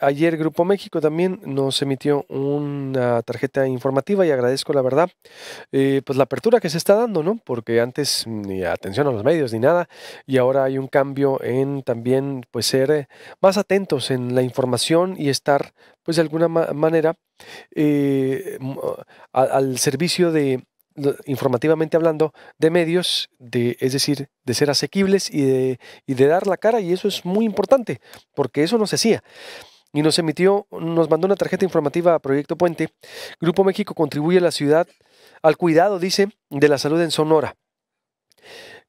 Ayer Grupo México también nos emitió una tarjeta informativa y agradezco la verdad, eh, pues la apertura que se está dando, ¿no? Porque antes ni atención a los medios ni nada y ahora hay un cambio en también pues ser eh, más atentos en la información y estar pues de alguna manera eh, al servicio de, informativamente hablando, de medios, de, es decir, de ser asequibles y de, y de dar la cara, y eso es muy importante, porque eso no se hacía y nos emitió, nos mandó una tarjeta informativa a Proyecto Puente. Grupo México contribuye a la ciudad, al cuidado, dice, de la salud en Sonora.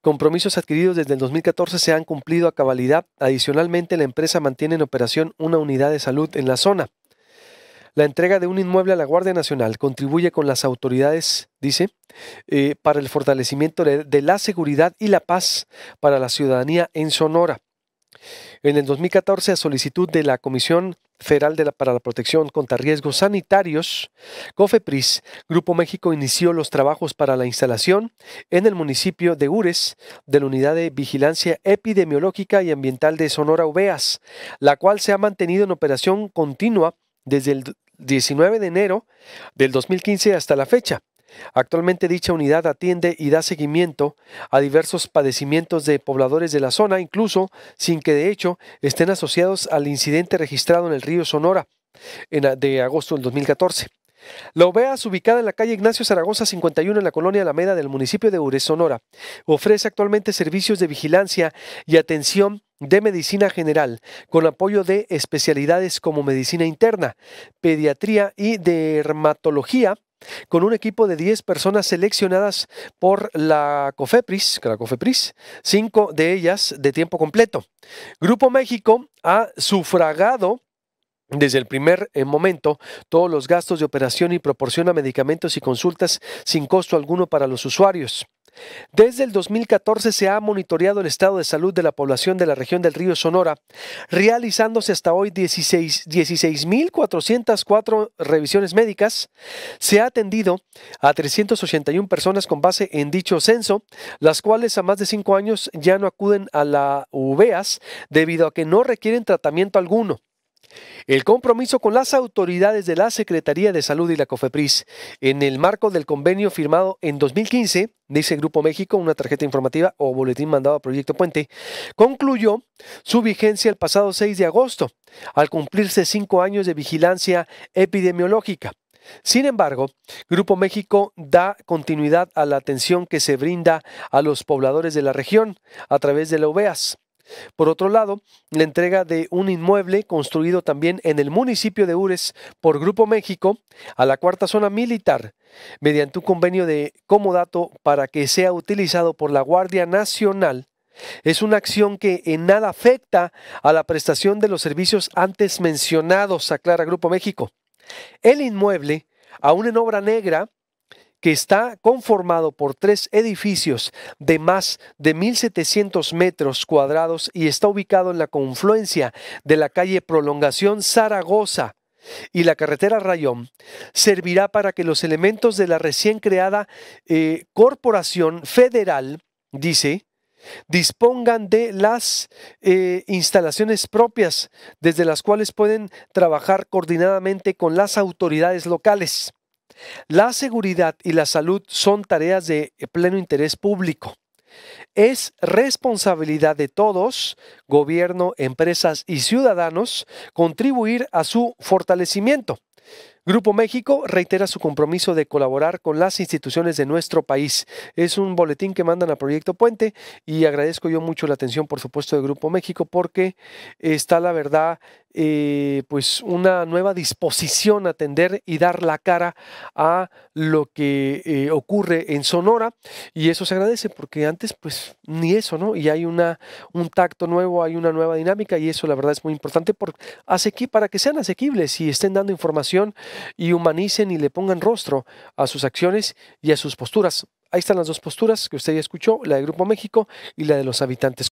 Compromisos adquiridos desde el 2014 se han cumplido a cabalidad. Adicionalmente, la empresa mantiene en operación una unidad de salud en la zona. La entrega de un inmueble a la Guardia Nacional contribuye con las autoridades, dice, eh, para el fortalecimiento de la seguridad y la paz para la ciudadanía en Sonora en el 2014 a solicitud de la Comisión Federal de la, para la Protección contra Riesgos Sanitarios, COFEPRIS, Grupo México inició los trabajos para la instalación en el municipio de Ures de la Unidad de Vigilancia Epidemiológica y Ambiental de Sonora Ubeas, la cual se ha mantenido en operación continua desde el 19 de enero del 2015 hasta la fecha. Actualmente dicha unidad atiende y da seguimiento a diversos padecimientos de pobladores de la zona, incluso sin que de hecho estén asociados al incidente registrado en el río Sonora de agosto del 2014. La OBEA, ubicada en la calle Ignacio Zaragoza 51 en la colonia Alameda del municipio de Ures, Sonora, ofrece actualmente servicios de vigilancia y atención de medicina general, con apoyo de especialidades como medicina interna, pediatría y dermatología, con un equipo de 10 personas seleccionadas por la COFEPRIS, la 5 de ellas de tiempo completo. Grupo México ha sufragado desde el primer eh, momento, todos los gastos de operación y proporciona medicamentos y consultas sin costo alguno para los usuarios. Desde el 2014 se ha monitoreado el estado de salud de la población de la región del río Sonora, realizándose hasta hoy 16.404 revisiones médicas. Se ha atendido a 381 personas con base en dicho censo, las cuales a más de 5 años ya no acuden a la UVEAS debido a que no requieren tratamiento alguno. El compromiso con las autoridades de la Secretaría de Salud y la COFEPRIS en el marco del convenio firmado en 2015, dice Grupo México, una tarjeta informativa o boletín mandado a Proyecto Puente, concluyó su vigencia el pasado 6 de agosto, al cumplirse cinco años de vigilancia epidemiológica. Sin embargo, Grupo México da continuidad a la atención que se brinda a los pobladores de la región a través de la OBEAS. Por otro lado, la entrega de un inmueble construido también en el municipio de Ures por Grupo México a la cuarta zona militar mediante un convenio de comodato para que sea utilizado por la Guardia Nacional es una acción que en nada afecta a la prestación de los servicios antes mencionados, aclara Grupo México. El inmueble, aún en obra negra, que está conformado por tres edificios de más de 1.700 metros cuadrados y está ubicado en la confluencia de la calle Prolongación Zaragoza y la carretera Rayón servirá para que los elementos de la recién creada eh, Corporación Federal, dice, dispongan de las eh, instalaciones propias desde las cuales pueden trabajar coordinadamente con las autoridades locales. La seguridad y la salud son tareas de pleno interés público. Es responsabilidad de todos, gobierno, empresas y ciudadanos, contribuir a su fortalecimiento. Grupo México reitera su compromiso de colaborar con las instituciones de nuestro país. Es un boletín que mandan a Proyecto Puente y agradezco yo mucho la atención, por supuesto, de Grupo México porque está la verdad, eh, pues una nueva disposición a atender y dar la cara a lo que eh, ocurre en Sonora y eso se agradece porque antes pues ni eso, ¿no? Y hay una, un tacto nuevo, hay una nueva dinámica y eso la verdad es muy importante hace para que sean asequibles y estén dando información y humanicen y le pongan rostro a sus acciones y a sus posturas. Ahí están las dos posturas que usted ya escuchó, la de Grupo México y la de los habitantes.